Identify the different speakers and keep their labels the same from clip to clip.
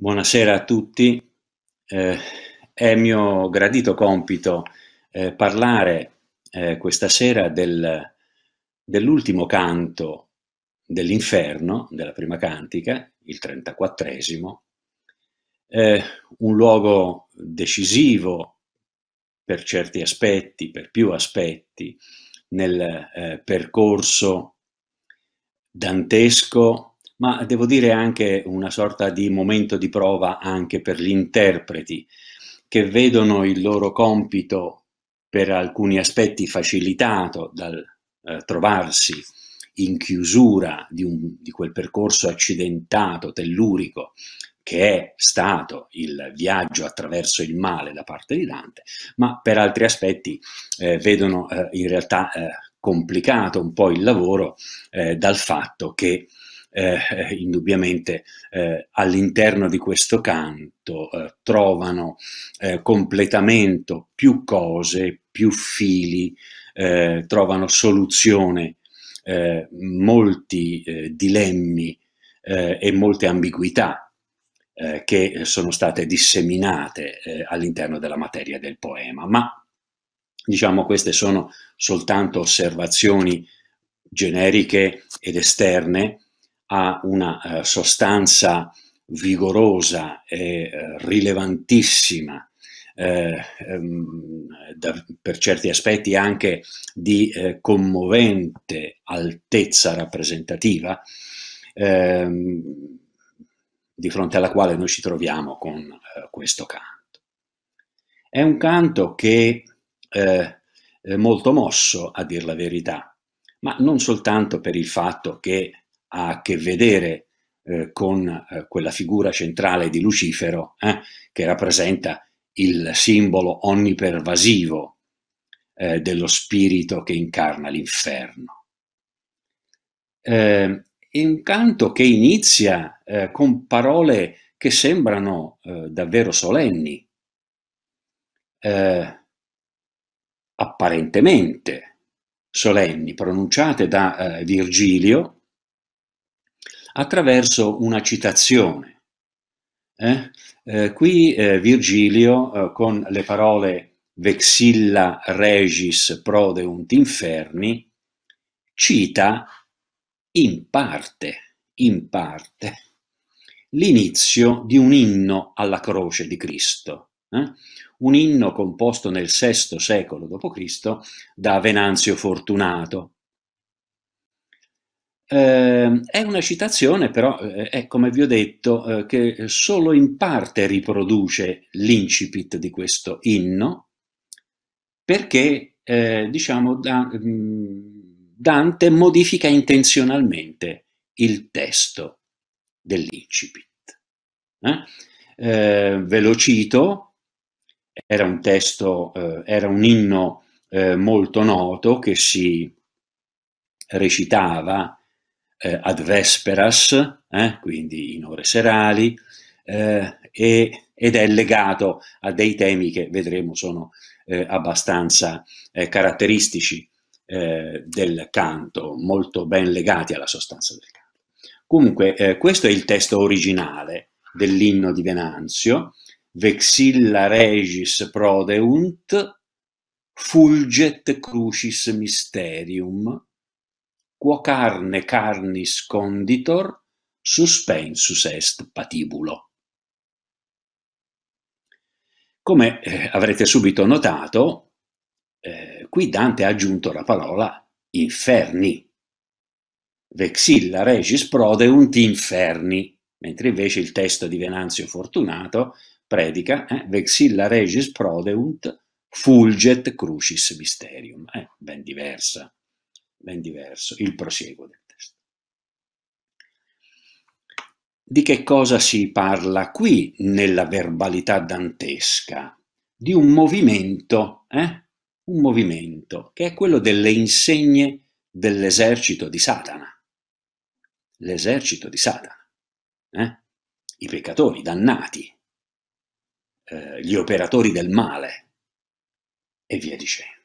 Speaker 1: Buonasera a tutti. Eh, è mio gradito compito eh, parlare eh, questa sera del, dell'ultimo canto dell'inferno, della prima cantica, il 34esimo, eh, un luogo decisivo per certi aspetti, per più aspetti, nel eh, percorso dantesco ma devo dire anche una sorta di momento di prova anche per gli interpreti che vedono il loro compito per alcuni aspetti facilitato dal eh, trovarsi in chiusura di, un, di quel percorso accidentato, tellurico, che è stato il viaggio attraverso il male da parte di Dante, ma per altri aspetti eh, vedono eh, in realtà eh, complicato un po' il lavoro eh, dal fatto che eh, eh, indubbiamente eh, all'interno di questo canto eh, trovano eh, completamento più cose, più fili, eh, trovano soluzione molti dilemmi e molte ambiguità che sono state disseminate all'interno della materia del poema. Ma diciamo queste sono soltanto osservazioni generiche ed esterne ha una eh, sostanza vigorosa e eh, rilevantissima, eh, ehm, da, per certi aspetti anche di eh, commovente altezza rappresentativa, ehm, di fronte alla quale noi ci troviamo con eh, questo canto. È un canto che eh, è molto mosso, a dir la verità, ma non soltanto per il fatto che ha a che vedere eh, con eh, quella figura centrale di Lucifero eh, che rappresenta il simbolo onnipervasivo eh, dello spirito che incarna l'inferno. un ehm, canto che inizia eh, con parole che sembrano eh, davvero solenni, apparentemente solenni, pronunciate da Virgilio attraverso una citazione. Eh? Eh, qui eh, Virgilio, eh, con le parole vexilla regis prodeunt inferni, cita in parte, in parte, l'inizio di un inno alla croce di Cristo, eh? un inno composto nel VI secolo d.C. da Venanzio Fortunato, eh, è una citazione, però, eh, è come vi ho detto, eh, che solo in parte riproduce l'incipit di questo inno, perché eh, diciamo, da, mm, Dante modifica intenzionalmente il testo dell'incipit. Eh? Eh, ve lo cito, era un testo, era un inno molto noto che si recitava eh, ad vesperas, eh, quindi in ore serali, eh, e, ed è legato a dei temi che vedremo sono eh, abbastanza eh, caratteristici eh, del canto, molto ben legati alla sostanza del canto. Comunque, questo è il testo originale dell'inno di Venanzio, Vexilla regis prodeunt, fulget crucis mysterium, quocarne carnis conditor, suspensus est patibulo. Come eh, avrete subito notato, eh, qui Dante ha aggiunto la parola inferni. Vexilla regis prodeunt inferni, mentre invece il testo di Venanzio Fortunato predica eh, vexilla regis prodeunt fulget crucis mysterium, eh, ben diversa ben diverso il prosieguo del testo. Di che cosa si parla qui nella verbalità dantesca? Di un movimento, eh? un movimento che è quello delle insegne dell'esercito di Satana. L'esercito di Satana. Eh? I peccatori, i dannati, eh, gli operatori del male e via dicendo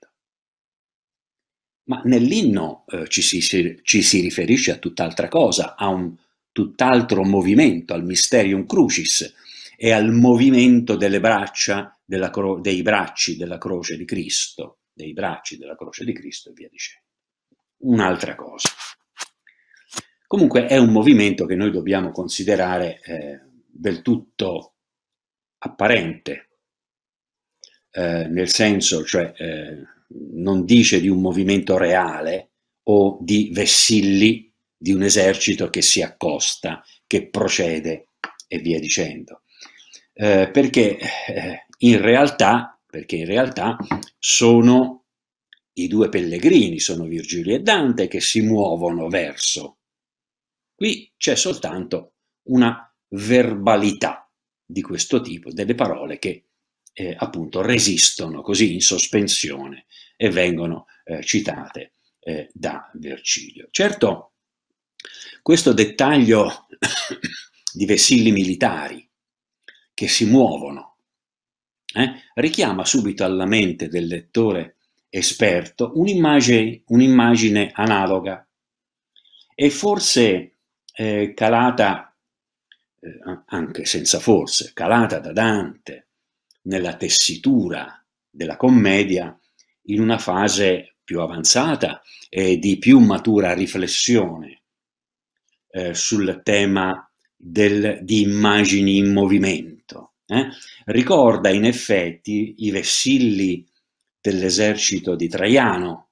Speaker 1: ma nell'inno eh, ci, si, ci, si, riferisce a tutt'altra cosa, a un tutt'altro movimento, al Mysterium Crucis e al movimento delle braccia, cro- dei bracci della croce di Cristo, dei bracci della croce di Cristo e via dicendo. Un'altra cosa. Comunque è un movimento che noi dobbiamo considerare eh, del tutto apparente, eh, nel senso, cioè eh, non dice di un movimento reale o di vessilli di un esercito che si accosta, che procede e via dicendo. Eh, perché, eh, in realtà, perché in realtà sono i due pellegrini, sono Virgilio e Dante, che si muovono verso. Qui c'è soltanto una verbalità di questo tipo, delle parole che eh, appunto resistono così in sospensione e vengono eh, citate eh, da Vercilio. Certo, questo dettaglio di vessilli militari che si muovono eh, richiama subito alla mente del lettore esperto un'immagine, un'immagine analoga e forse eh, calata eh, anche senza forse, calata da Dante nella tessitura della commedia in una fase più avanzata e di più matura riflessione eh, sul tema del, di immagini in movimento. Eh? Ricorda in effetti i vessilli dell'esercito di Traiano,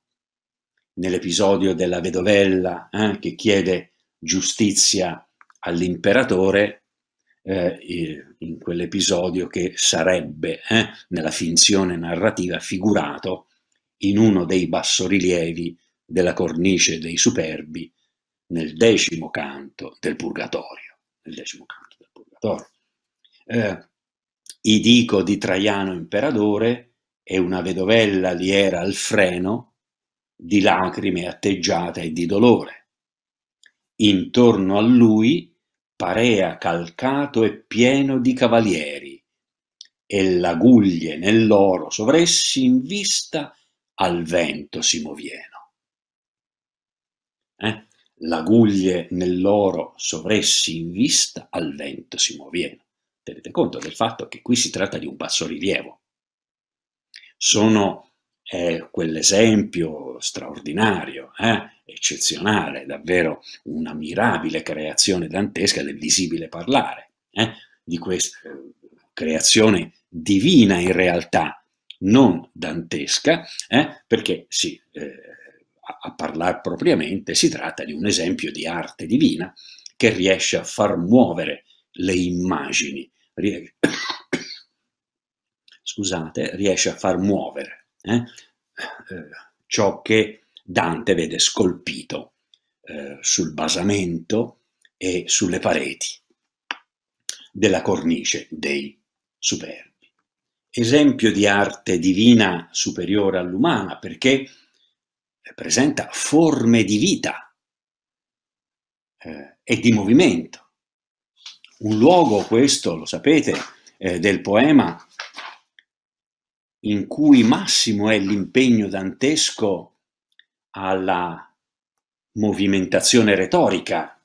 Speaker 1: nell'episodio della vedovella eh, che chiede giustizia all'imperatore eh, in quell'episodio che sarebbe, eh, nella finzione narrativa, figurato in uno dei bassorilievi della cornice dei superbi nel decimo canto del Purgatorio. Nel decimo canto del Purgatorio. Eh, Idico di Traiano imperatore e una vedovella li era al freno di lacrime atteggiata e di dolore. Intorno a lui parea calcato e pieno di cavalieri, e l'aguglie nell'oro sovressi in vista al vento si movieno. Eh? L'aguglie nell'oro sovressi in vista al vento si movieno. Tenete conto del fatto che qui si tratta di un bassorilievo. Sono eh, quell'esempio straordinario eh? eccezionale, davvero una mirabile creazione dantesca del visibile parlare, eh? di questa creazione divina in realtà, non dantesca, eh? perché sì, eh, a, a parlare propriamente si tratta di un esempio di arte divina che riesce a far muovere le immagini, ries scusate, riesce a far muovere eh, eh, ciò che Dante vede scolpito eh, sul basamento e sulle pareti della cornice dei superbi. Esempio di arte divina superiore all'umana perché presenta forme di vita eh, e di movimento. Un luogo, questo lo sapete, eh, del poema in cui massimo è l'impegno dantesco alla movimentazione retorica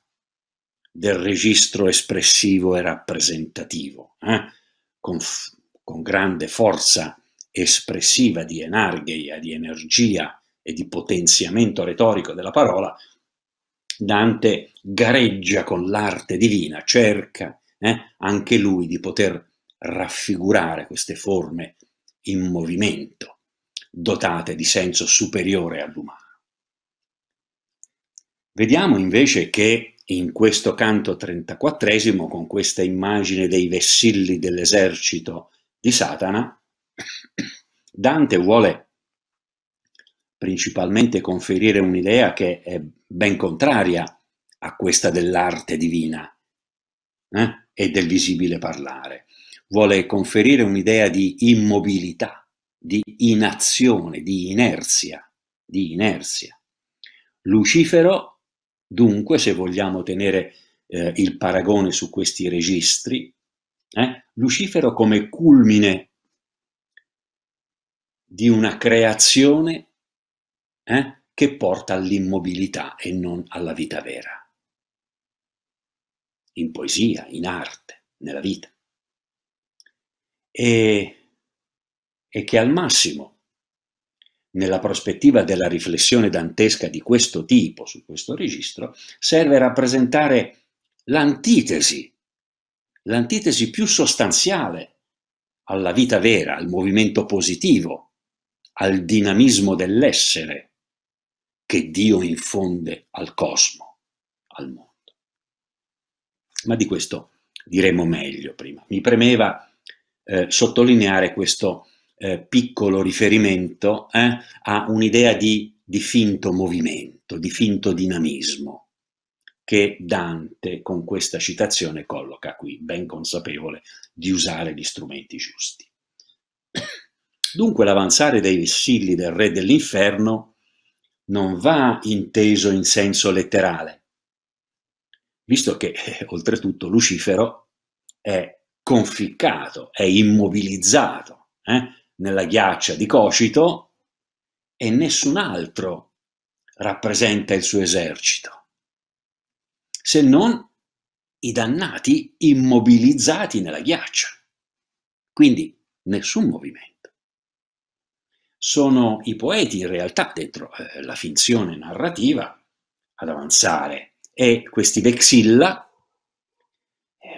Speaker 1: del registro espressivo e rappresentativo, eh? con, con grande forza espressiva di energia, di energia e di potenziamento retorico della parola, Dante gareggia con l'arte divina, cerca eh, anche lui di poter raffigurare queste forme in movimento, dotate di senso superiore all'umano. Vediamo invece che in questo canto 34 con questa immagine dei vessilli dell'esercito di Satana, Dante vuole principalmente conferire un'idea che è ben contraria a questa dell'arte divina eh? e del visibile parlare. Vuole conferire un'idea di immobilità, di inazione, di inerzia, di inerzia. Lucifero Dunque, se vogliamo tenere eh, il paragone su questi registri, eh, Lucifero come culmine di una creazione eh, che porta all'immobilità e non alla vita vera, in poesia, in arte, nella vita. E, e che al massimo nella prospettiva della riflessione dantesca di questo tipo su questo registro, serve rappresentare l'antitesi, l'antitesi più sostanziale alla vita vera, al movimento positivo, al dinamismo dell'essere che Dio infonde al cosmo, al mondo. Ma di questo diremo meglio prima. Mi premeva eh, sottolineare questo eh, piccolo riferimento eh, a un'idea di, di finto movimento, di finto dinamismo che Dante con questa citazione colloca qui, ben consapevole di usare gli strumenti giusti. Dunque l'avanzare dei vessilli del re dell'inferno non va inteso in senso letterale, visto che eh, oltretutto Lucifero è conficcato, è immobilizzato eh, nella ghiaccia di Cocito e nessun altro rappresenta il suo esercito, se non i dannati immobilizzati nella ghiaccia. Quindi nessun movimento. Sono i poeti in realtà, dentro eh, la finzione narrativa, ad avanzare e questi vexilla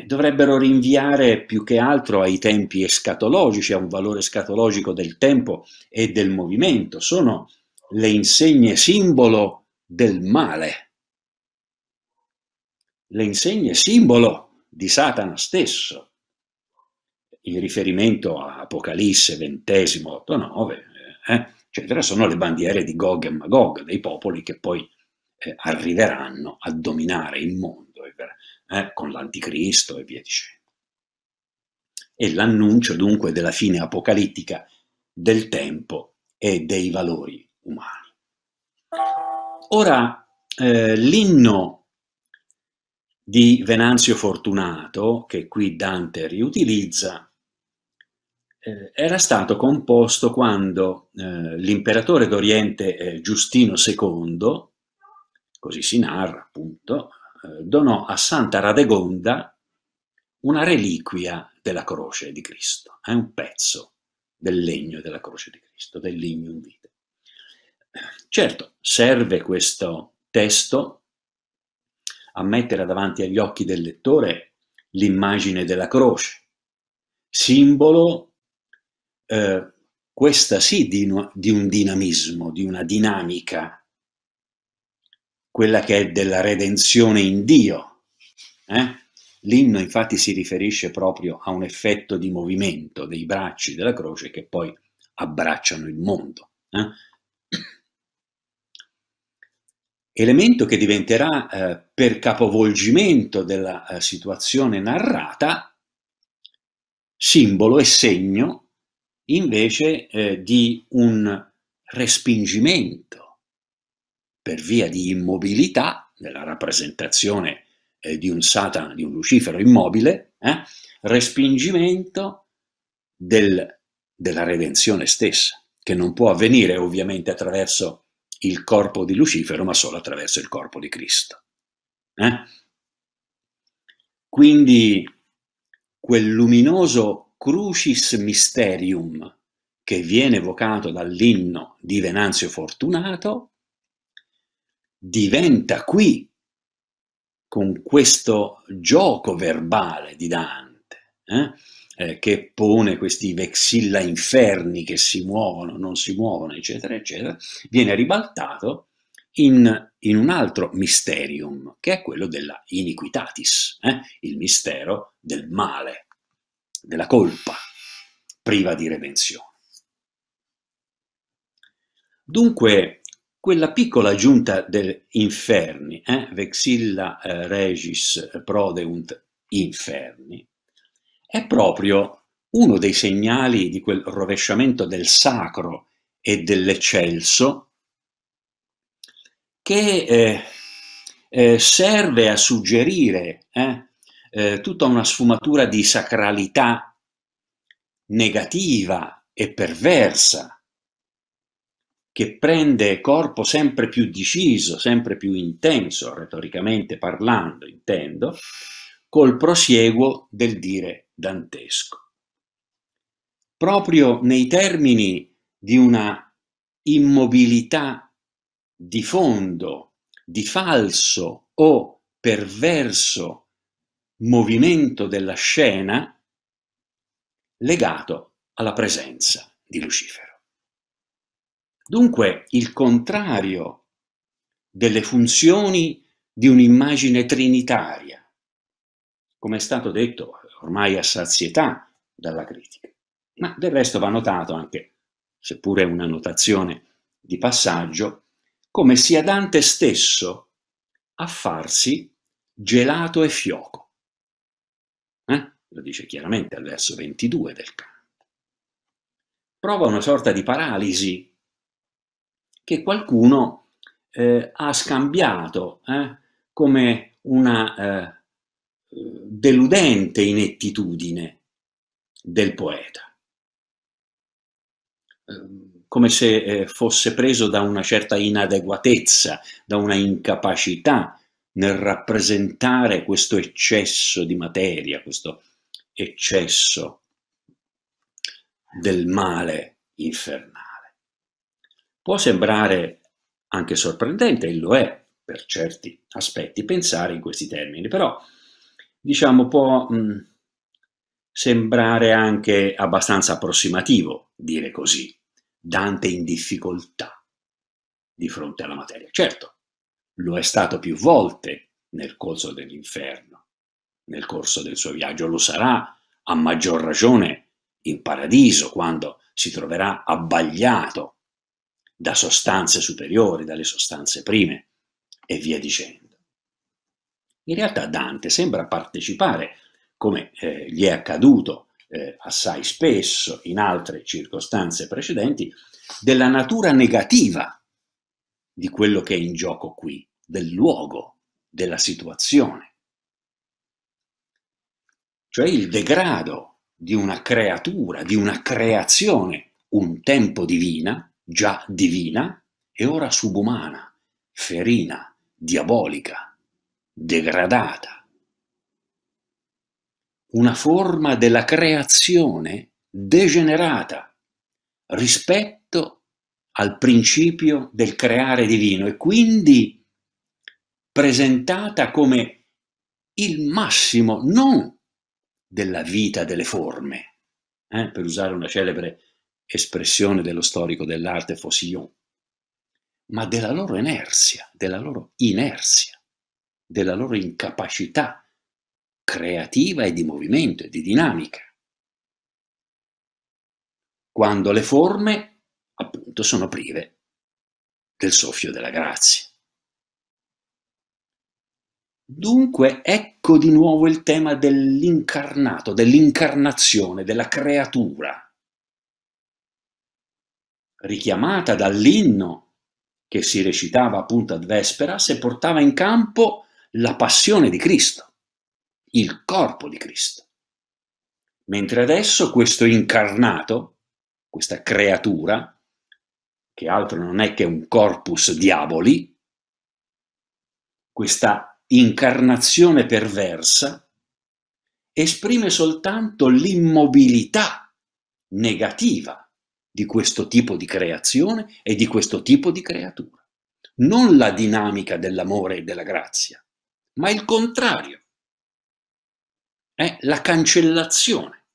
Speaker 1: dovrebbero rinviare più che altro ai tempi escatologici, a un valore scatologico del tempo e del movimento. Sono le insegne simbolo del male, le insegne simbolo di Satana stesso. In riferimento a Apocalisse XX, 8, 9, eh, eccetera, sono le bandiere di Gog e Magog, dei popoli che poi eh, arriveranno a dominare il mondo eh, con l'anticristo e via dicendo. E l'annuncio dunque della fine apocalittica del tempo e dei valori umani. Ora, eh, l'inno di Venanzio Fortunato, che qui Dante riutilizza, eh, era stato composto quando eh, l'imperatore d'Oriente eh, Giustino II, così si narra appunto, eh, donò a Santa Radegonda una reliquia della croce di Cristo, è eh, un pezzo del legno della croce di Cristo, del lignum vitae. Certo, serve questo testo a mettere davanti agli occhi del lettore l'immagine della croce, simbolo, eh, questa sì, di, di un dinamismo, di una dinamica quella che è della redenzione in Dio. Eh? L'inno infatti si riferisce proprio a un effetto di movimento dei bracci della croce che poi abbracciano il mondo. Eh? Elemento che diventerà eh, per capovolgimento della eh, situazione narrata simbolo e segno invece eh, di un respingimento per via di immobilità, della rappresentazione eh, di un Satana, di un Lucifero immobile, eh, respingimento del, della redenzione stessa, che non può avvenire ovviamente attraverso il corpo di Lucifero, ma solo attraverso il corpo di Cristo. Eh? Quindi quel luminoso crucis mysterium che viene evocato dall'inno di Venanzio Fortunato diventa qui con questo gioco verbale di Dante, eh, eh? che pone questi vexilla inferni che si muovono, non si muovono, eccetera, eccetera, viene ribaltato in, in un altro mysterium, che è quello della iniquitatis, eh? il mistero del male, della colpa, priva di redenzione. Dunque, quella piccola giunta dell'inferni, eh, vexilla eh, regis prodeunt inferni, è proprio uno dei segnali di quel rovesciamento del sacro e dell'eccelso che eh, eh, serve a suggerire eh, eh tutta una sfumatura di sacralità negativa e perversa che prende corpo sempre più deciso, sempre più intenso, retoricamente parlando, intendo, col prosieguo del dire dantesco. Proprio nei termini di una immobilità di fondo, di falso o perverso movimento della scena legato alla presenza di Lucifero. Dunque, il contrario delle funzioni di un'immagine trinitaria, come è stato detto ormai a sazietà dalla critica. Ma del resto va notato anche, seppure una notazione di passaggio, come sia Dante stesso a farsi gelato e fioco. Eh? Lo dice chiaramente al verso 22 del canto. Prova una sorta di paralisi che qualcuno eh, ha scambiato eh, come una eh, deludente inettitudine del poeta, ehm, come se eh, fosse preso da una certa inadeguatezza, da una incapacità nel rappresentare questo eccesso di materia, questo eccesso del male infernale. Può sembrare anche sorprendente, e lo è per certi aspetti, pensare in questi termini, però diciamo può mh, sembrare anche abbastanza approssimativo dire così, Dante in difficoltà di fronte alla materia. Certo, lo è stato più volte nel corso dell'inferno, nel corso del suo viaggio, lo sarà a maggior ragione in paradiso quando si troverà abbagliato da sostanze superiori, dalle sostanze prime e via dicendo. In realtà Dante sembra partecipare, come eh, gli è accaduto eh, assai spesso in altre circostanze precedenti, della natura negativa di quello che è in gioco qui, del luogo, della situazione. Cioè il degrado di una creatura, di una creazione un tempo divina, già divina e ora subumana, ferina, diabolica, degradata. Una forma della creazione degenerata rispetto al principio del creare divino e quindi presentata come il massimo non della vita delle forme, eh, per usare una celebre espressione dello storico dell'arte Fosillon, ma della loro inerzia, della loro inerzia, della loro incapacità creativa e di movimento e di dinamica, quando le forme, appunto, sono prive del soffio della grazia. Dunque ecco di nuovo il tema dell'incarnato, dell'incarnazione, della creatura richiamata dall'inno che si recitava appunto ad Vesperas e portava in campo la passione di Cristo, il corpo di Cristo. Mentre adesso questo incarnato, questa creatura, che altro non è che un corpus diaboli, questa incarnazione perversa, esprime soltanto l'immobilità negativa di questo tipo di creazione e di questo tipo di creatura. Non la dinamica dell'amore e della grazia, ma il contrario. È la cancellazione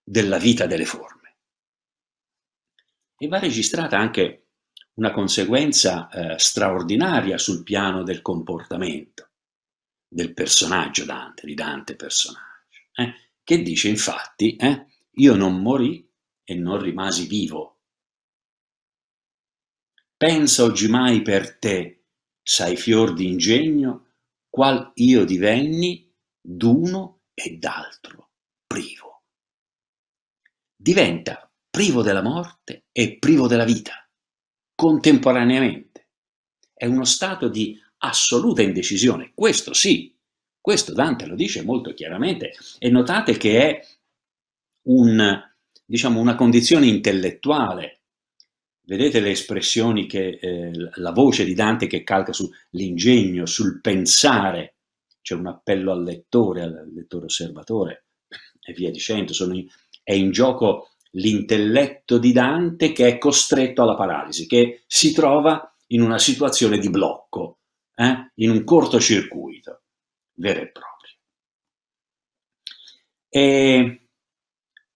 Speaker 1: della vita delle forme. E va registrata anche una conseguenza eh, straordinaria sul piano del comportamento del personaggio Dante, di Dante personaggio, eh, che dice infatti, eh, io non morì e non rimasi vivo. Pensa oggimai per te, sai fior d'ingegno, qual io divenni d'uno e d'altro privo. Diventa privo della morte e privo della vita, contemporaneamente. È uno stato di assoluta indecisione, questo sì, questo Dante lo dice molto chiaramente e notate che è un diciamo, una condizione intellettuale. Vedete le espressioni che eh, la voce di Dante che calca sull'ingegno, sul pensare, c'è un appello al lettore, al lettore osservatore e via dicendo. In, è in gioco l'intelletto di Dante che è costretto alla paralisi, che si trova in una situazione di blocco, eh, in un cortocircuito vero e proprio. E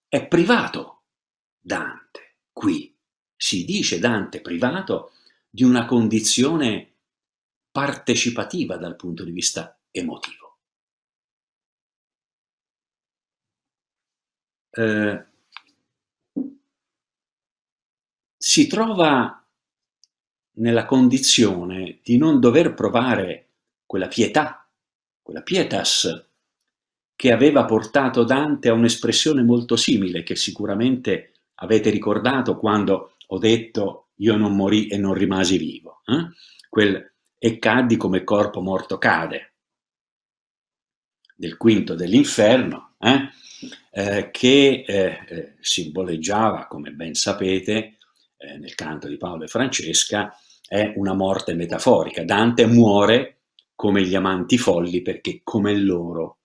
Speaker 1: è privato Dante qui. Si dice Dante privato di una condizione partecipativa dal punto di vista emotivo. Eh, si trova nella condizione di non dover provare quella pietà, quella pietas che aveva portato Dante a un'espressione molto simile, che sicuramente avete ricordato quando ho detto io non morì e non rimasi vivo, eh? quel e caddi come corpo morto cade, del quinto dell'inferno, eh? Eh, che eh, eh, simboleggiava, come ben sapete, eh, nel canto di Paolo e Francesca, è una morte metaforica. Dante muore come gli amanti folli perché come loro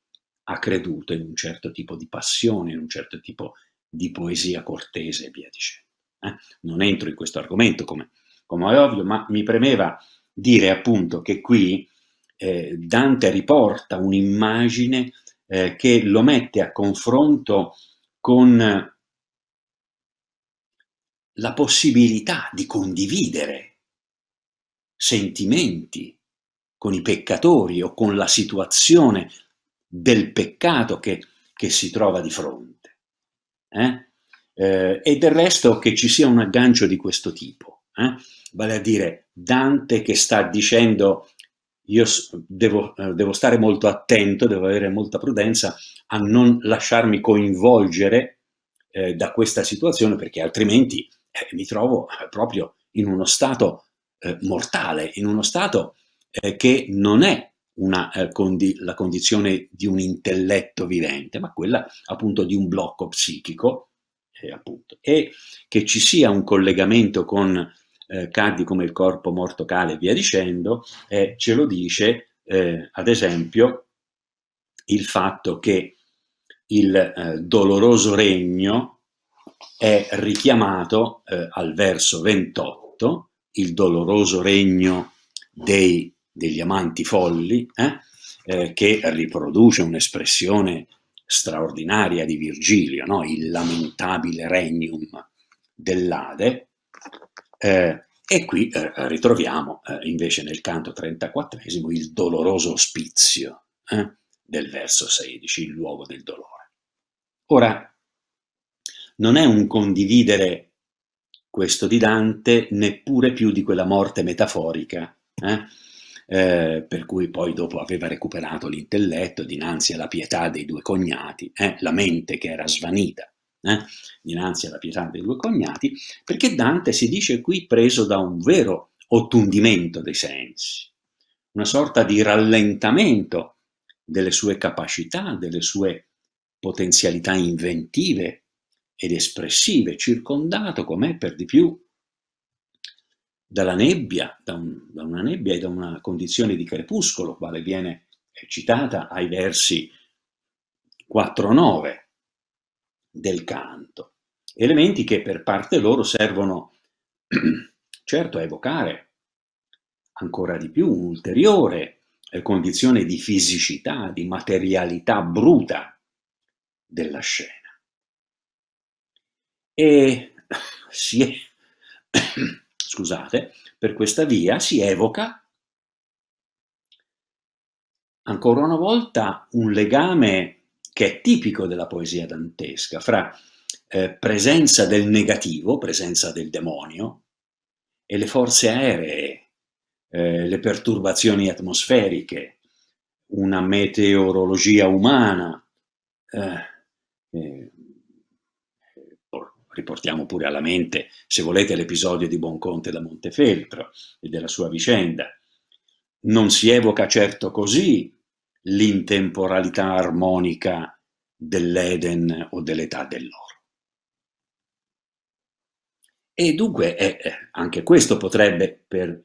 Speaker 1: ha creduto in un certo tipo di passione, in un certo tipo di poesia cortese e via dicendo. Eh? Non entro in questo argomento come, come, è ovvio, ma mi premeva dire appunto che qui eh, Dante riporta un'immagine eh, che lo mette a confronto con la possibilità di condividere sentimenti con i peccatori o con la situazione del peccato che, che si trova di fronte. Eh? Eh, e del resto che ci sia un aggancio di questo tipo, eh? vale a dire Dante che sta dicendo io devo, eh, devo stare molto attento, devo avere molta prudenza a non lasciarmi coinvolgere eh, da questa situazione perché altrimenti eh, mi trovo proprio in uno stato mortale, in uno stato che non è una, eh, condi- la condizione di un intelletto vivente, ma quella appunto di un blocco psichico, eh, appunto. E che ci sia un collegamento con eh, Cadi come il corpo morto cale e via dicendo, eh, ce lo dice eh, ad esempio il fatto che il eh, doloroso regno è richiamato al verso 28, il doloroso regno dei degli amanti folli, eh? Eh, che riproduce un'espressione straordinaria di Virgilio, no? il lamentabile regnum dell'Ade, eh, e qui eh, ritroviamo eh, invece nel canto 34 il doloroso ospizio eh, del verso 16, il luogo del dolore. Ora, non è un condividere questo di Dante neppure più di quella morte metaforica eh, eh, per cui poi dopo aveva recuperato l'intelletto dinanzi alla pietà dei due cognati, eh, la mente che era svanita. Eh, dinanzi alla pietà dei due cognati, perché Dante si dice qui preso da un vero ottundimento dei sensi, una sorta di rallentamento delle sue capacità, delle sue potenzialità inventive ed espressive, circondato com'è per di più dalla nebbia, da, un, da, una nebbia e da una condizione di crepuscolo, quale viene citata ai versi 4-9 del canto. Elementi che per parte loro servono certo a evocare ancora di più un'ulteriore eh, condizione di fisicità, di materialità bruta della scena. E si è scusate, per questa via si evoca ancora una volta un legame che è tipico della poesia dantesca fra eh, presenza del negativo, presenza del demonio, e le forze aeree, eh, le perturbazioni atmosferiche, una meteorologia umana, eh, eh riportiamo pure alla mente, se volete, l'episodio di Buonconte da Montefeltro e della sua vicenda. Non si evoca certo così l'intemporalità armonica dell'Eden o dell'età dell'oro. E dunque eh, eh anche questo potrebbe, per,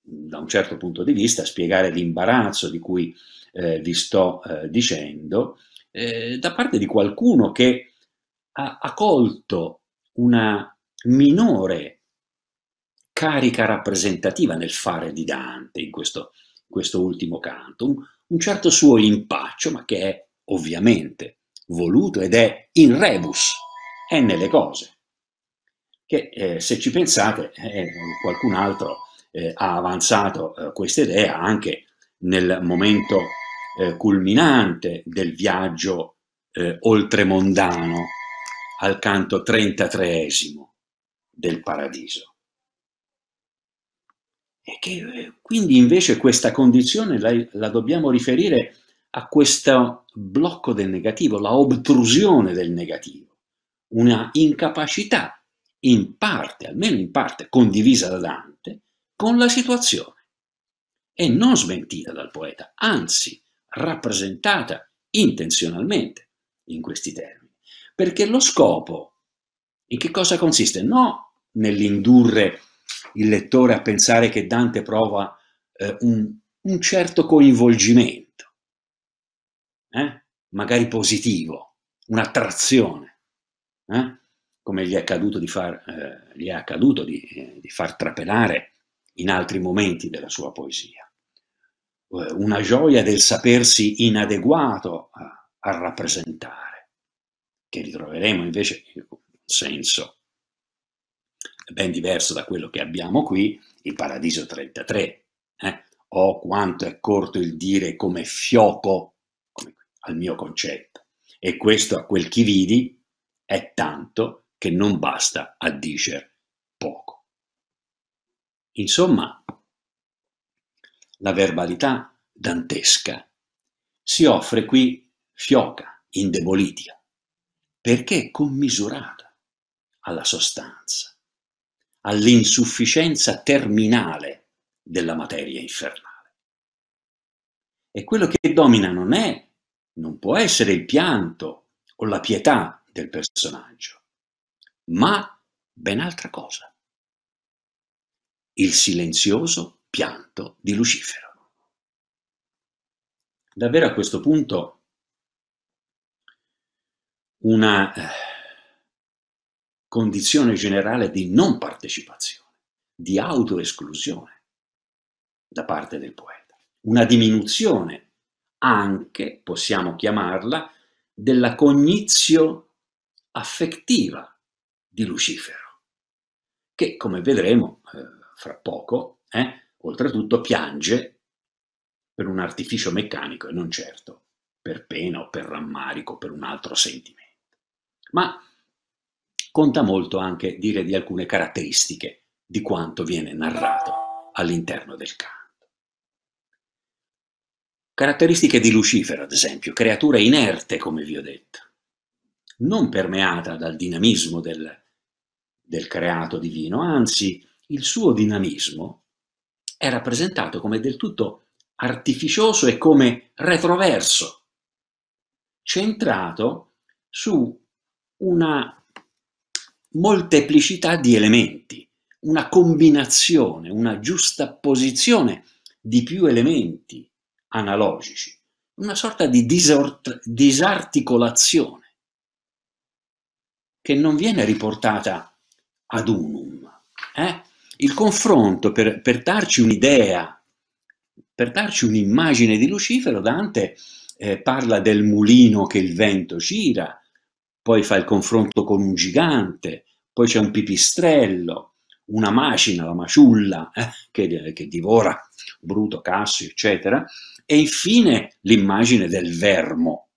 Speaker 1: da un certo punto di vista, spiegare l'imbarazzo di cui eh, vi sto eh, dicendo eh, da parte di qualcuno che ha, ha colto una minore carica rappresentativa nel fare di Dante in questo, questo ultimo canto, un, un, certo suo impaccio, ma che è ovviamente voluto ed è in rebus, è nelle cose, che eh, se ci pensate eh, qualcun altro eh, ha avanzato eh, questa idea anche nel momento eh, culminante del viaggio eh, oltremondano al canto 33 del Paradiso. E che, eh, quindi invece questa condizione la, la dobbiamo riferire a questo blocco del negativo, la obtrusione del negativo, una incapacità in parte, almeno in parte, condivisa da Dante, con la situazione e non smentita dal poeta, anzi rappresentata intenzionalmente in questi termini perché lo scopo in che cosa consiste? No nell'indurre il lettore a pensare che Dante prova eh, un, un, certo coinvolgimento, eh? magari positivo, un'attrazione, eh? come gli è accaduto, di far, eh, gli è accaduto di, eh, di far trapelare in altri momenti della sua poesia eh, una gioia del sapersi inadeguato a, a, rappresentare che ritroveremo invece in un senso ben diverso da quello che abbiamo qui, il Paradiso 33. Eh? Oh, quanto è corto il dire come fioco come, al mio concetto. E questo a quel chi vidi è tanto che non basta a dicer poco. Insomma, la verbalità dantesca si offre qui fioca, indebolita, perché è commisurata alla sostanza, all'insufficienza terminale della materia infernale. E quello che domina non è, non può essere il pianto o la pietà del personaggio, ma ben altra cosa. Il silenzioso pianto di Lucifero. Davvero a questo punto una eh, condizione generale di non partecipazione, di autoesclusione da parte del poeta, una diminuzione anche, possiamo chiamarla, della cognizio affettiva di Lucifero, che come vedremo eh, fra poco, eh, oltretutto piange per un artificio meccanico e non certo per pena o per rammarico, per un altro sentimento ma conta molto anche dire di alcune caratteristiche di quanto viene narrato all'interno del canto. Caratteristiche di Lucifero, ad esempio, creatura inerte, come vi ho detto, non permeata dal dinamismo del, del creato divino, anzi il suo dinamismo è rappresentato come del tutto artificioso e come retroverso, centrato su una molteplicità di elementi, una combinazione, una giusta posizione di più elementi analogici, una sorta di disarticolazione che non viene riportata ad unum. Eh? Il confronto, per, per darci un'idea, per darci un'immagine di Lucifero, Dante eh, parla del mulino che il vento gira, poi fa il confronto con un gigante, poi c'è un pipistrello, una macina, la maciulla, eh, che, eh, che, divora Bruto, Cassio, eccetera, e infine l'immagine del vermo.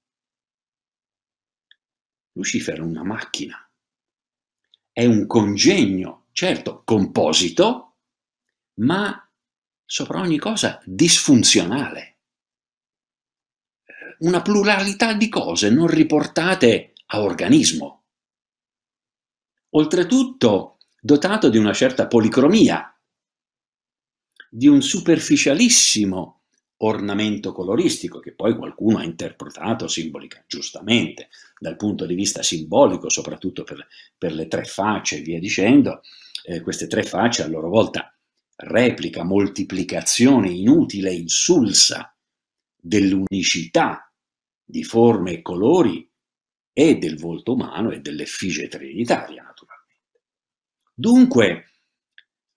Speaker 1: Lucifero è una macchina, è un congegno, certo, composito, ma sopra ogni cosa disfunzionale. Una pluralità di cose non riportate a organismo. Oltretutto dotato di una certa policromia, di un superficialissimo ornamento coloristico che poi qualcuno ha interpretato simbolica, giustamente, dal punto di vista simbolico, soprattutto per, per le tre facce e via dicendo, eh, queste tre facce a loro volta replica, moltiplicazione inutile, insulsa dell'unicità di forme e colori e del volto umano e dell'effigie trinitaria, naturalmente. Dunque,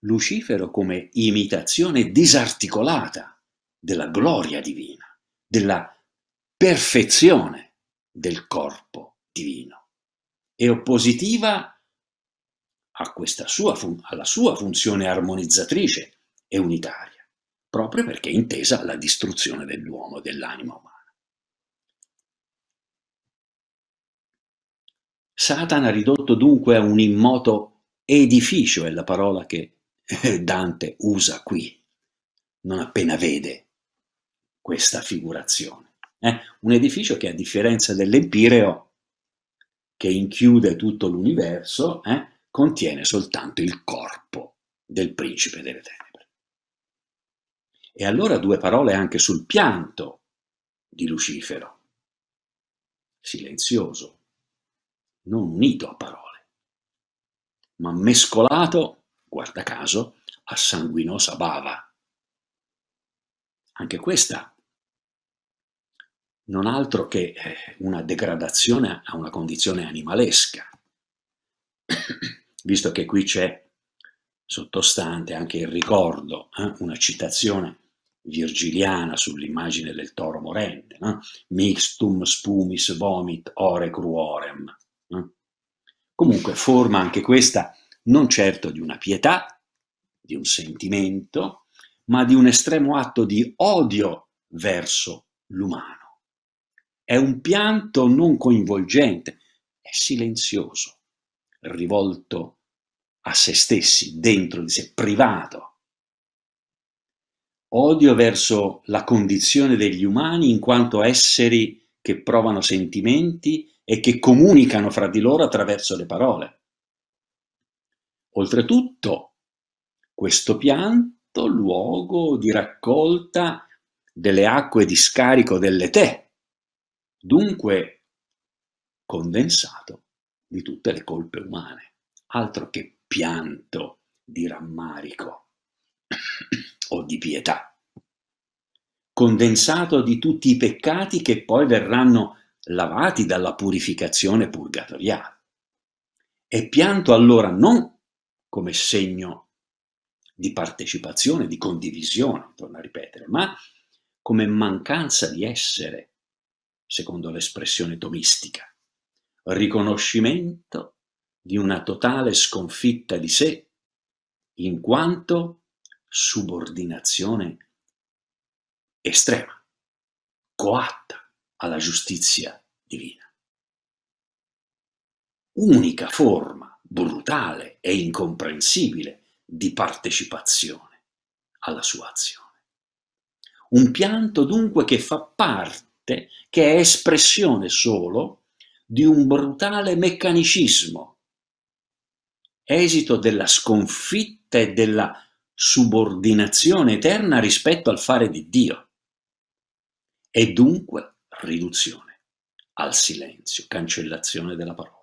Speaker 1: Lucifero come imitazione disarticolata della gloria divina, della perfezione del corpo divino, e oppositiva sua alla sua funzione armonizzatrice e unitaria, proprio perché intesa alla distruzione dell'uomo e dell'anima umana. Satana ridotto dunque a un immoto edificio è la parola che eh, Dante usa qui, non appena vede questa figurazione. Eh? Un edificio che a differenza dell'Empireo, che inchiude tutto l'universo, eh, contiene soltanto il corpo del principe delle tenebre. E allora due parole anche sul pianto di Lucifero, silenzioso, non unito a parole, ma mescolato, guarda caso, a sanguinosa bava. Anche questa non altro che eh, una degradazione a una condizione animalesca, visto che qui c'è sottostante anche il ricordo, eh? una citazione virgiliana sull'immagine del toro morente, no? mixtum spumis vomit ore cruorem, Comunque, forma anche questa non certo di una pietà, di un sentimento, ma di un estremo atto di odio verso l'umano. È un pianto non coinvolgente, è silenzioso, rivolto a se stessi, dentro di sé, privato. Odio verso la condizione degli umani in quanto esseri che provano sentimenti e che comunicano fra di loro attraverso le parole. Oltretutto, questo pianto, luogo di raccolta delle acque di scarico delle tè, dunque condensato di tutte le colpe umane, altro che pianto di rammarico o di pietà, condensato di tutti i peccati che poi verranno lavati dalla purificazione purgatoriale. E pianto allora non come segno di partecipazione, di condivisione, torno a ripetere, ma come mancanza di essere, secondo l'espressione tomistica, riconoscimento di una totale sconfitta di sé in quanto subordinazione estrema, coatta alla giustizia divina. Unica forma brutale e incomprensibile di partecipazione alla sua azione. Un pianto dunque che fa parte, che è espressione solo di un brutale meccanicismo, esito della sconfitta e della subordinazione eterna rispetto al fare di Dio. E dunque riduzione, al silenzio, cancellazione della parola.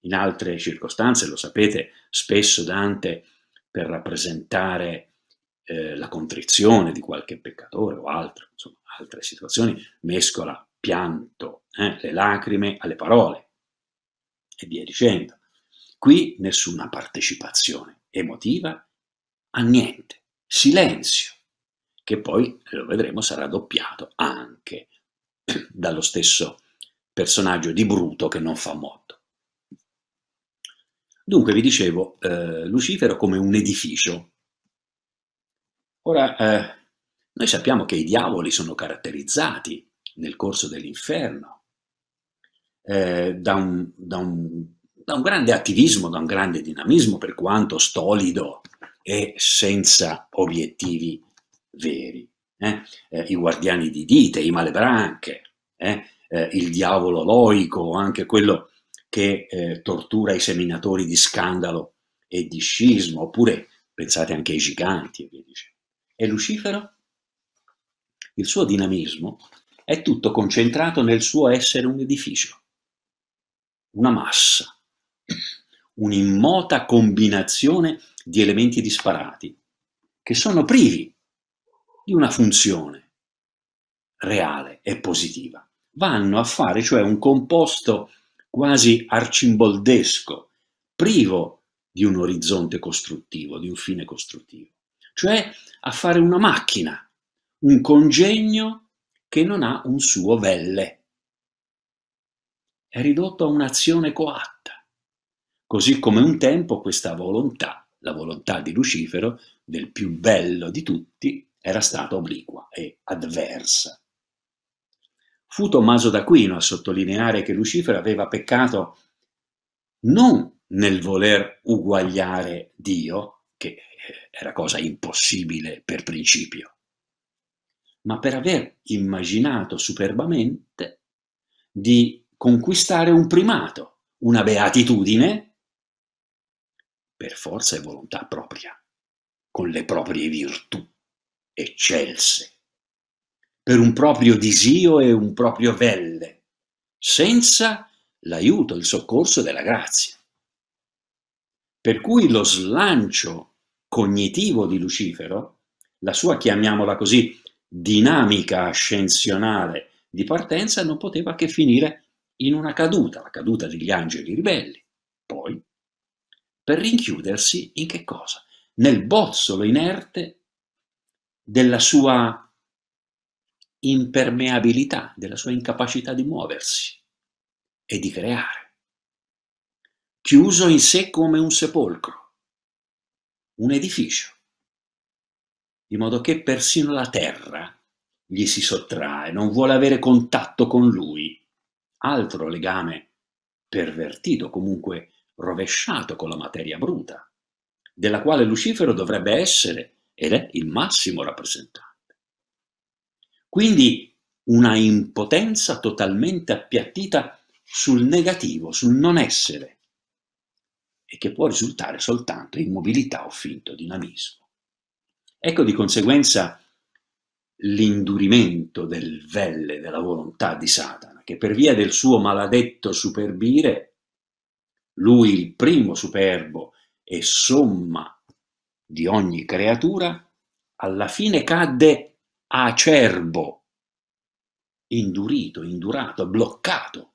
Speaker 1: In altre circostanze, lo sapete, spesso Dante per rappresentare eh, la contrizione di qualche peccatore o altro, insomma, altre situazioni, mescola pianto, eh, le lacrime alle parole e via dicendo. Qui nessuna partecipazione emotiva a niente, silenzio, che poi, lo vedremo, sarà doppiato anche dallo stesso personaggio di Bruto che non fa molto. Dunque, vi dicevo, eh, Lucifero come un edificio. Ora, eh, noi sappiamo che i diavoli sono caratterizzati nel corso dell'inferno eh, da, un, da, un, da un grande attivismo, da un grande dinamismo, per quanto stolido e senza obiettivi veri. Eh, eh I guardiani di dite, i malebranche, eh? Eh, il diavolo loico, anche quello che eh, tortura i seminatori di scandalo e di scisma, oppure pensate anche ai giganti e via E Lucifero? Il suo dinamismo è tutto concentrato nel suo essere un edificio, una massa, un'immota combinazione di elementi disparati che sono privi di una funzione reale e positiva vanno a fare cioè un composto quasi arcimboldesco, privo di un orizzonte costruttivo, di un fine costruttivo, cioè a fare una macchina, un congegno che non ha un suo velle. È ridotto a un'azione coatta, così come un tempo questa volontà, la volontà di Lucifero, del più bello di tutti, era stata obliqua e avversa. Fu Tommaso d'Aquino a sottolineare che Lucifero aveva peccato non nel voler uguagliare Dio, che eh, era cosa impossibile per principio, ma per aver immaginato superbamente di conquistare un primato, una beatitudine, per forza e volontà propria, con le proprie virtù eccelse per un proprio disio e un proprio velle, senza l'aiuto, il soccorso della grazia. Per cui lo slancio cognitivo di Lucifero, la sua, chiamiamola così, dinamica ascensionale di partenza, non poteva che finire in una caduta, la caduta degli angeli ribelli. Poi, per rinchiudersi in che cosa? Nel bozzolo inerte della sua impermeabilità, della sua incapacità di muoversi e di creare, chiuso in sé come un sepolcro, un edificio, di modo che persino la terra gli si sottrae, non vuole avere contatto con lui, altro legame pervertito, comunque rovesciato con la materia bruta, della quale Lucifero dovrebbe essere ed è il massimo rappresentante. Quindi una impotenza totalmente appiattita sul negativo, sul non essere, e che può risultare soltanto immobilità o finto dinamismo. Ecco di conseguenza l'indurimento del velle della volontà di Satana, che per via del suo maladetto superbire, lui il primo superbo e somma di ogni creatura, alla fine cadde acerbo, indurito, indurato, bloccato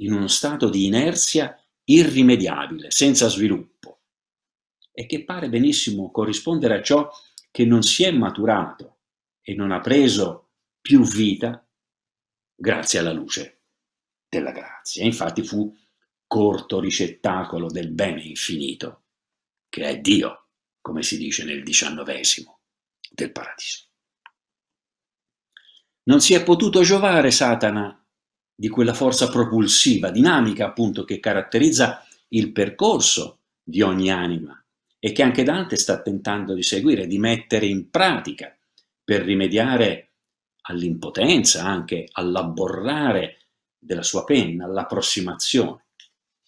Speaker 1: in uno stato di inerzia irrimediabile, senza sviluppo, e che pare benissimo corrispondere a ciò che non si è maturato e non ha preso più vita grazie alla luce della grazia. Infatti fu corto ricettacolo del bene infinito, che è Dio, come si dice nel diciannovesimo del paradiso. Non si è potuto giovare Satana di quella forza propulsiva, dinamica appunto, che caratterizza il percorso di ogni anima e che anche Dante sta tentando di seguire, di mettere in pratica per rimediare all'impotenza, anche all'abborrare della sua penna, all'approssimazione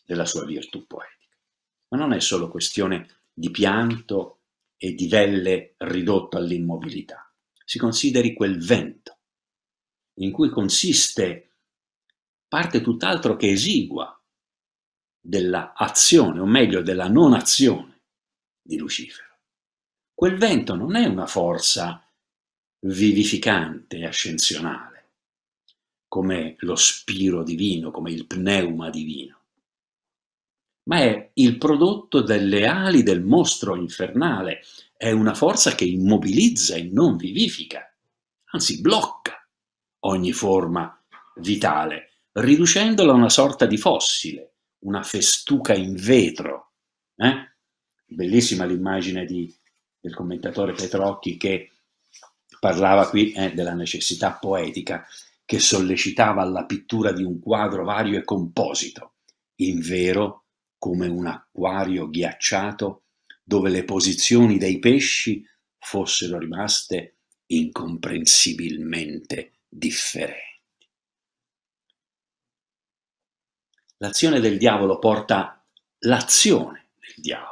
Speaker 1: della sua virtù poetica. Ma non è solo questione di pianto e di velle ridotto all'immobilità. Si consideri quel vento in cui consiste parte tutt'altro che esigua dell'azione, o meglio della non azione di Lucifero. Quel vento non è una forza vivificante e ascensionale, come lo spiro divino, come il pneuma divino, ma è il prodotto delle ali del mostro infernale, è una forza che immobilizza e non vivifica, anzi blocca ogni forma vitale, riducendola a una sorta di fossile, una festuca in vetro. Eh? Bellissima l'immagine del commentatore Petrocchi che parlava qui eh, della necessità poetica che sollecitava alla pittura di un quadro vario e composito, in vero come un acquario ghiacciato dove le posizioni dei pesci fossero rimaste incomprensibilmente differenti. L'azione del diavolo porta l'azione del diavolo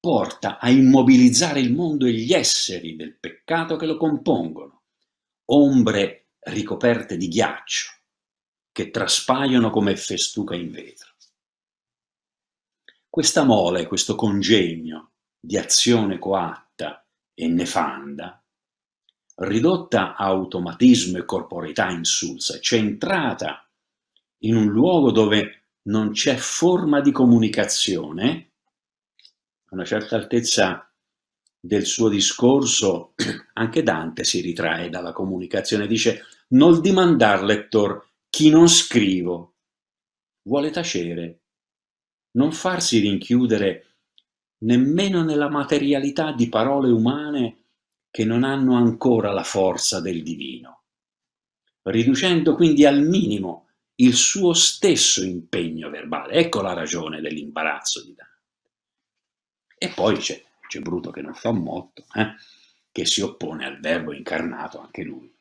Speaker 1: porta a immobilizzare il mondo e gli esseri del peccato che lo compongono, ombre ricoperte di ghiaccio che traspaiono come festuca in vetro. Questa mole, questo congegno di azione coatta e nefanda ridotta a automatismo e corporeità insulsa, centrata cioè in un luogo dove non c'è forma di comunicazione, a una certa altezza del suo discorso, anche Dante si ritrae dalla comunicazione, dice «Nol dimandar, lettor, chi non scrivo». Vuole tacere, non farsi rinchiudere nemmeno nella materialità di parole umane che non hanno ancora la forza del divino, riducendo quindi al minimo il suo stesso impegno verbale. Ecco la ragione dell'imbarazzo di Dante. E poi c'è, c'è Bruto che non fa un motto, eh, che si oppone al verbo incarnato anche lui.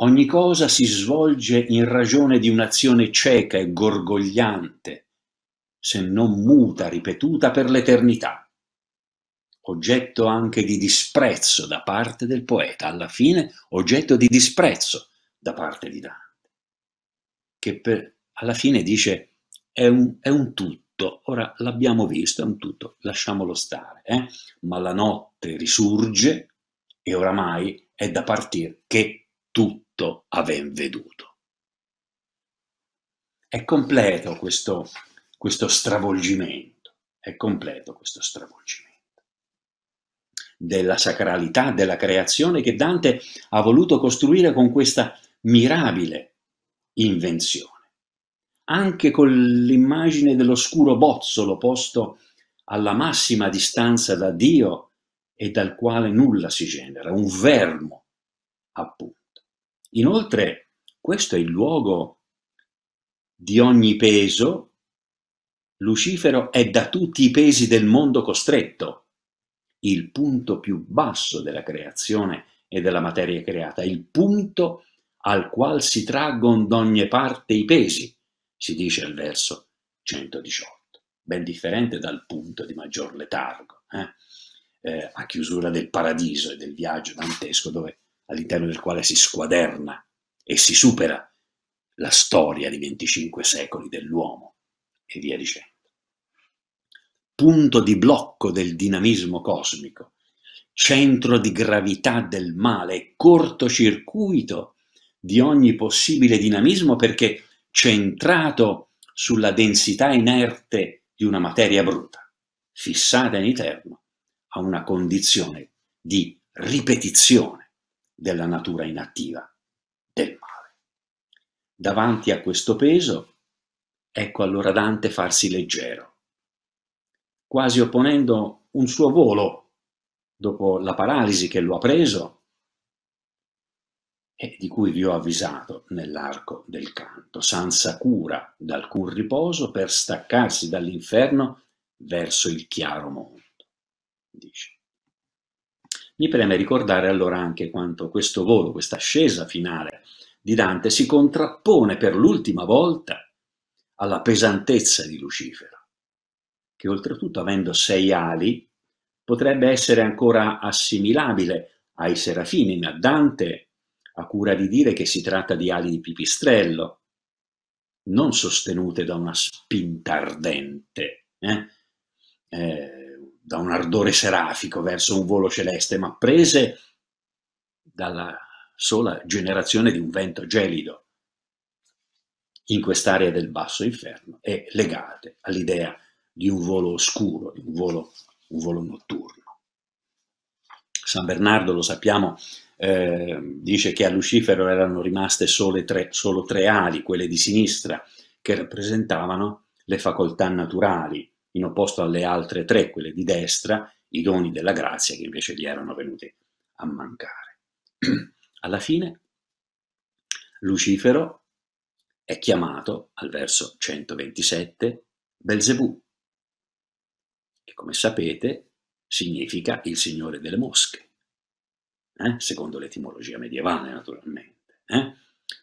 Speaker 1: Ogni cosa si svolge in ragione di un'azione cieca e gorgogliante, se non muta, ripetuta per l'eternità oggetto anche di disprezzo da parte del poeta, alla fine oggetto di disprezzo da parte di Dante, che per, alla fine dice è un, è un tutto, ora l'abbiamo visto, è un tutto, lasciamolo stare, eh? ma la notte risurge e oramai è da partire che tutto avem veduto. È completo questo, questo stravolgimento, è completo questo stravolgimento della sacralità, della creazione che Dante ha voluto costruire con questa mirabile invenzione. Anche con l'immagine dell'oscuro bozzolo posto alla massima distanza da Dio e dal quale nulla si genera, un vermo, appunto. Inoltre, questo è il luogo di ogni peso. Lucifero è da tutti i pesi del mondo costretto, il punto più basso della creazione e della materia creata, il punto al qual si traggono d'ogni parte i pesi, si dice al verso 118, ben differente dal punto di maggior letargo, eh? Eh, a chiusura del paradiso e del viaggio dantesco dove, all'interno del quale si squaderna e si supera la storia di 25 secoli dell'uomo e via dicendo punto di blocco del dinamismo cosmico, centro di gravità del male, cortocircuito di ogni possibile dinamismo perché centrato sulla densità inerte di una materia bruta, fissata in eterno a una condizione di ripetizione della natura inattiva del male. Davanti a questo peso, ecco allora Dante farsi leggero, quasi opponendo un suo volo dopo la paralisi che lo ha preso e di cui vi ho avvisato nell'arco del canto, senza cura d'alcun riposo per staccarsi dall'inferno verso il chiaro mondo, dice. Mi preme ricordare allora anche quanto questo volo, questa ascesa finale di Dante si contrappone per l'ultima volta alla pesantezza di Lucifero che oltretutto avendo sei ali potrebbe essere ancora assimilabile ai serafini, ma Dante ha cura di dire che si tratta di ali di pipistrello, non sostenute da una spinta ardente, eh? Eh, da un ardore serafico verso un volo celeste, ma prese dalla sola generazione di un vento gelido in quest'area del basso inferno e legate all'idea di un volo oscuro, di un volo, un volo notturno. San Bernardo, lo sappiamo, eh, dice che a Lucifero erano rimaste tre, solo tre ali, quelle di sinistra, che rappresentavano le facoltà naturali, in opposto alle altre tre, quelle di destra, i doni della grazia che invece gli erano venuti a mancare. Alla fine Lucifero è chiamato, al verso 127, Belzebù, che come sapete significa il signore delle mosche, eh? secondo l'etimologia medievale naturalmente. Eh?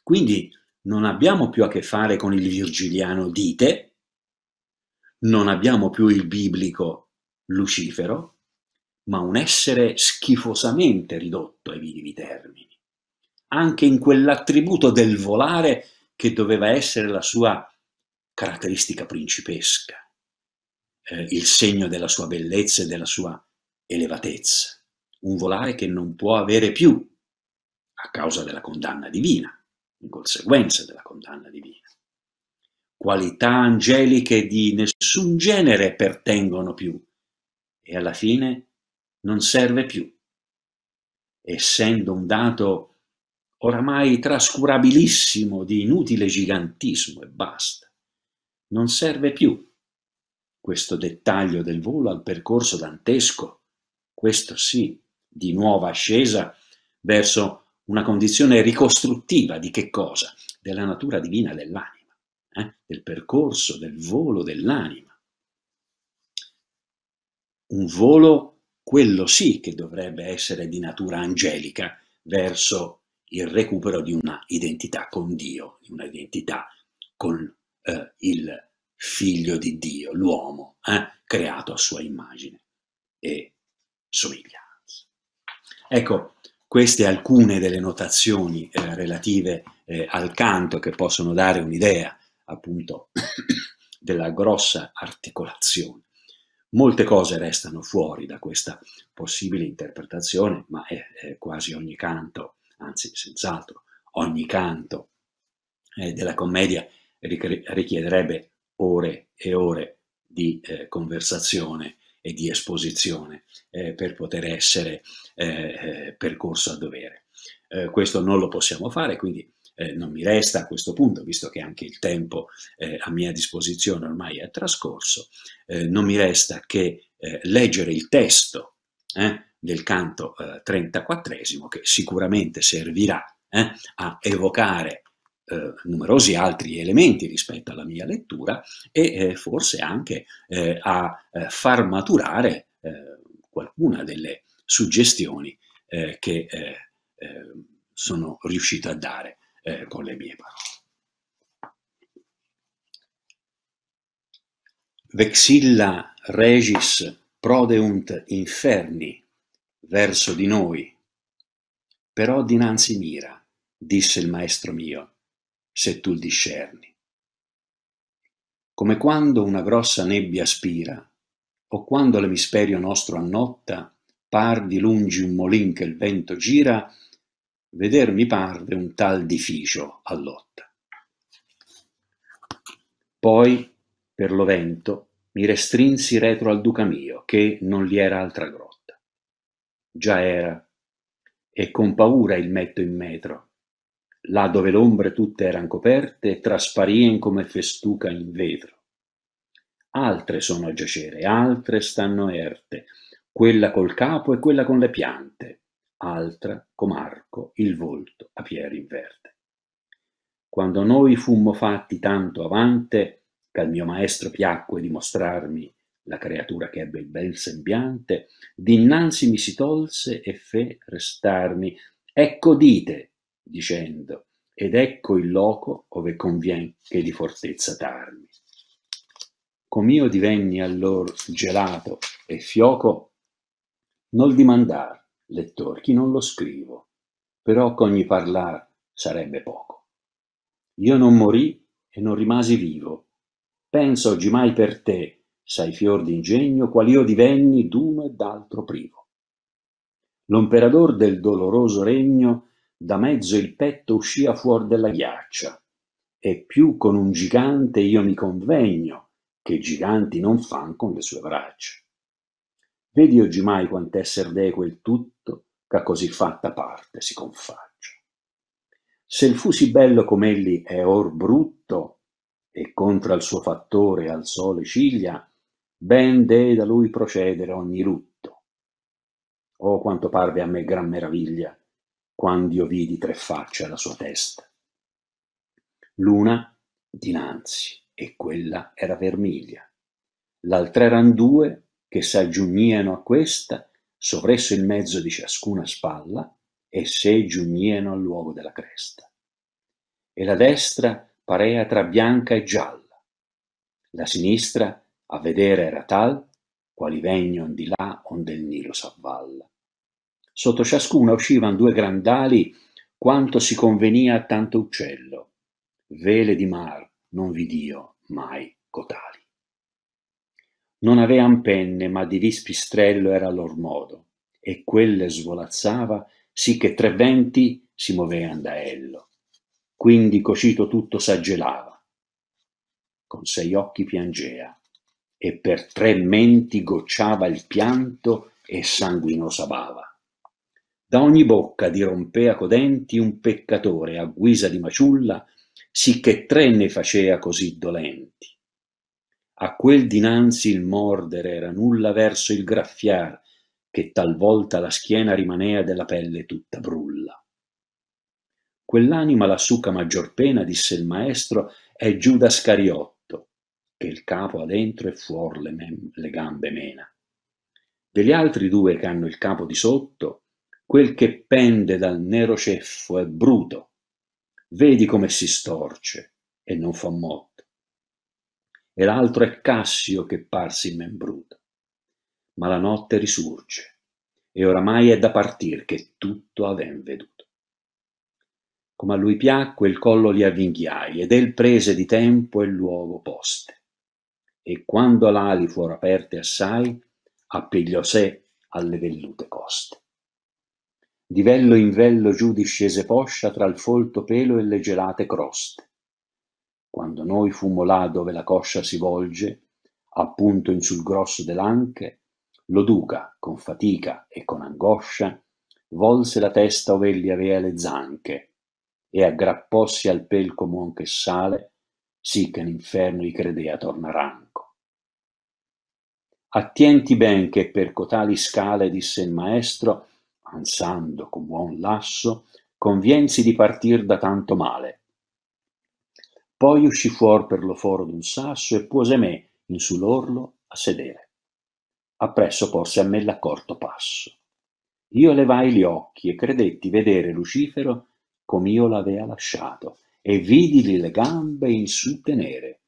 Speaker 1: Quindi non abbiamo più a che fare con il virgiliano dite, non abbiamo più il biblico Lucifero, ma un essere schifosamente ridotto ai minimi termini, anche in quell'attributo del volare che doveva essere la sua caratteristica principesca eh, il segno della sua bellezza e della sua elevatezza, un volare che non può avere più a causa della condanna divina, in conseguenza della condanna divina. Qualità angeliche di nessun genere pertengono più e alla fine non serve più, essendo un dato oramai trascurabilissimo di inutile gigantismo e basta. Non serve più questo dettaglio del volo al percorso dantesco, questo sì, di nuova ascesa verso una condizione ricostruttiva di che cosa? Della natura divina dell'anima, eh? del percorso, del volo dell'anima. Un volo, quello sì, che dovrebbe essere di natura angelica verso il recupero di una identità con Dio, di una identità con eh, il figlio di Dio, l'uomo, eh, creato a sua immagine e somiglianza. Ecco, queste alcune delle notazioni eh, relative eh, al canto che possono dare un'idea appunto della grossa articolazione. Molte cose restano fuori da questa possibile interpretazione, ma è, è quasi ogni canto, anzi senz'altro, ogni canto eh, della commedia richiederebbe ore e ore di eh, conversazione e di esposizione eh, per poter essere eh, eh percorso a dovere. Eh, questo non lo possiamo fare, quindi eh, non mi resta a questo punto, visto che anche il tempo a mia disposizione ormai è trascorso, non mi resta che leggere il testo del canto 34 che sicuramente servirà a evocare eh, numerosi altri elementi rispetto alla mia lettura e eh, forse anche eh, a eh, far maturare eh, qualcuna delle suggestioni eh, che sono riuscito a dare con le mie parole. Vexilla regis prodeunt inferni verso di noi, però dinanzi mira, disse il maestro mio, se tu il discerni. Come quando una grossa nebbia spira, o quando l'emisperio nostro annotta, par di lungi un molin che il vento gira, veder mi parve un tal dificio allotta. Poi, per lo vento, mi restrinsi retro al duca mio, che non gli era altra grotta. Già era, e con paura il metto in metro, là dove l'ombre tutte eran coperte, trasparien come festuca in vetro. Altre sono a giacere, altre stanno erte, quella col capo e quella con le piante, altra comarco il volto a pieri inverte. Quando noi fummo fatti tanto avante, che al mio maestro piacque di mostrarmi la creatura che ebbe il bel sembiante, dinanzi mi si tolse e fe restarmi. Ecco dite, dicendo ed ecco il loco ove convien che di fortezza t'armi. Com'io divenni allor gelato e fioco, non dimandar, lettor, chi non lo scrivo, però ch'ogni parlar sarebbe poco. Io non morì e non rimasi vivo, penso oggi mai per te, sai fior d'ingegno, qual io divenni d'uno e d'altro privo. L'omperador del doloroso regno da mezzo il petto uscia fuor della ghiaccia. E più con un gigante io mi convegno, che giganti non fan con le sue braccia. Vedi oggimai quant'esser serdeco quel tutto, ch'a così fatta parte si confaccia. Se il sì bello com'elli è or brutto, e contra il suo fattore al sole ciglia, ben dee da lui procedere ogni lutto. Oh, quanto parve a me gran meraviglia, quando io vidi tre facce alla sua testa. L'una dinanzi, e quella era vermiglia. L'altra eran due che s'aggiugnieno a questa sovresso il mezzo di ciascuna spalla e se giugnieno al luogo della cresta. E la destra parea tra bianca e gialla. La sinistra a vedere era tal quali vegnon di là onde il Nilo s'avvalla Sotto ciascuna uscivan due grandali, quanto si convenia a tanto uccello. Vele di mar non vid'io mai cotali. Non avean penne, ma di vispistrello era lor modo, e quelle svolazzava, sì che tre venti si movean da ello. Quindi cocito tutto s'aggelava, con sei occhi piangea, e per tre menti gocciava il pianto e sanguinosa bava. Da ogni bocca dirompea codenti un peccatore a guisa di maciulla, sicché tre ne facea così dolenti. A quel dinanzi il mordere era nulla verso il graffiar, che talvolta la schiena rimanea della pelle tutta brulla. Quell'anima la suca maggior pena, disse il maestro, è Giuda Scariotto, che il capo ha dentro e fuor le, le gambe mena. Degli altri due che hanno il capo di sotto, Quel che pende dal nero ceffo è bruto. Vedi come si storce e non fa motto. E l'altro è Cassio che parsi in men Ma la notte risurge e oramai è da partir che tutto avem veduto come a lui piacque, il collo li avvinghiai, ed el prese di tempo e luogo poste. E quando l'ali fuor aperte assai, appigliò sé alle vellute coste di vello in vello giù discese poscia tra il folto pelo e le gelate croste. Quando noi fummo là dove la coscia si volge, appunto in sul grosso dell'anche, lo duca, con fatica e con angoscia, volse la testa ovelli avea le zanche e aggrappossi al pel comune che sale, sì che l'inferno gli credea tornaranco. Attienti ben che per cotali scale, disse il maestro, ansando co buon lasso, conviensi di partir da tanto male. Poi uscì fuor per lo foro d'un sasso e puose me in su l'orlo a sedere. Appresso porse a me l'accorto passo. Io levai gli occhi e credetti vedere Lucifero com'io l'avea lasciato e vidili le gambe in su tenere.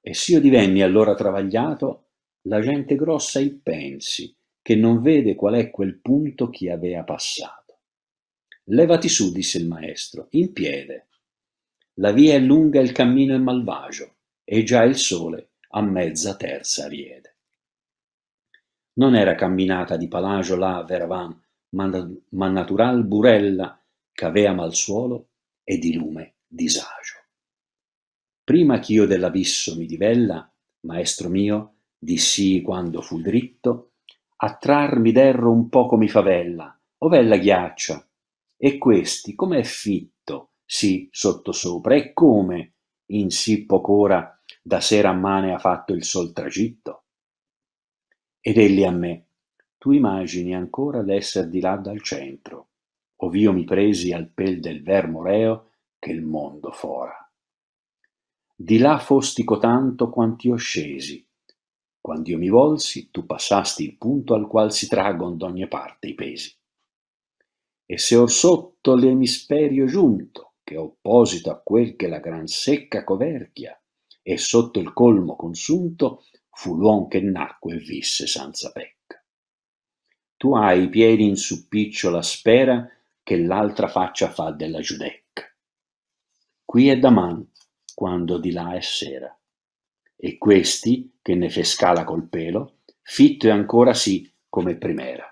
Speaker 1: E s'io divenni allora travagliato, la gente grossa i pensi che non vede qual è quel punto chi avea passato. Levati su, disse il maestro, in piede. La via è lunga e il cammino è malvagio, e già il sole a mezza terza riede. Non era camminata di Palagio là a Veravan, ma natural burella ch'avea mal suolo e di lume disagio. Prima ch'io dell'abisso mi divella, maestro mio, dissi quando fu dritto, a trarmi derro un poco mi favella, ovella ghiaccia. E questi, come è fitto, sì, sottosopra, e come, in sì poc'ora, da sera a mane ha fatto il sol tragitto. Ed egli a me, tu imagini ancora d'esser di là dal centro, ov'io mi presi al pel del vermo reo che il mondo fora. Di là fosti cotanto quant'io scesi, quando io mi volsi, tu passasti il punto al qual si traggon d'ogni parte i pesi. E se or sotto l'emisperio giunto, che opposito a quel che la gran secca coverchia, e sotto il colmo consunto, fu l'uom che nacque e visse senza pecca. Tu hai i piedi in suppiccio la spera che l'altra faccia fa della giudecca. Qui è da man, quando di là è sera. E questi, che ne fe scala col pelo, fitto e ancora sì come primera.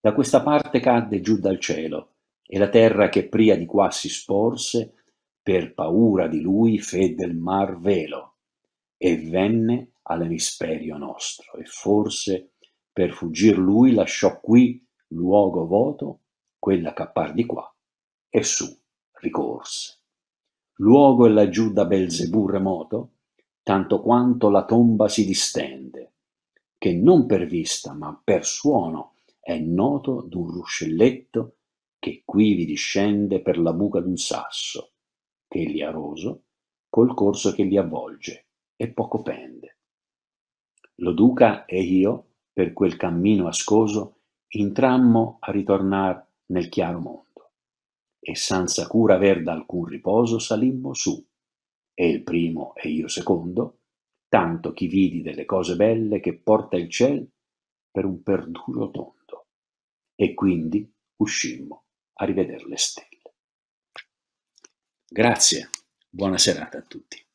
Speaker 1: Da questa parte cadde giù dal cielo, e la terra che pria di qua si sporse, per paura di lui fe del mar velo, e venne all'emisperio nostro, e forse per fuggir lui lasciò qui luogo voto, quella cappar di qua, e su ricorse. Luogo è laggiù da Belzebù remoto, tanto quanto la tomba si distende, che non per vista ma per suono è noto d'un ruscelletto che qui vi discende per la buca d'un sasso, che li ha roso col corso che li avvolge e poco pende. Lo duca e io, per quel cammino ascoso, intrammo a ritornar nel chiaro mondo, e senza cura aver d'alcun riposo salimmo su, e il primo e io secondo, tanto chi vidi delle cose belle che porta il ciel per un perduro tondo. E quindi uscimmo a rivedere le stelle. Grazie, buona serata a tutti.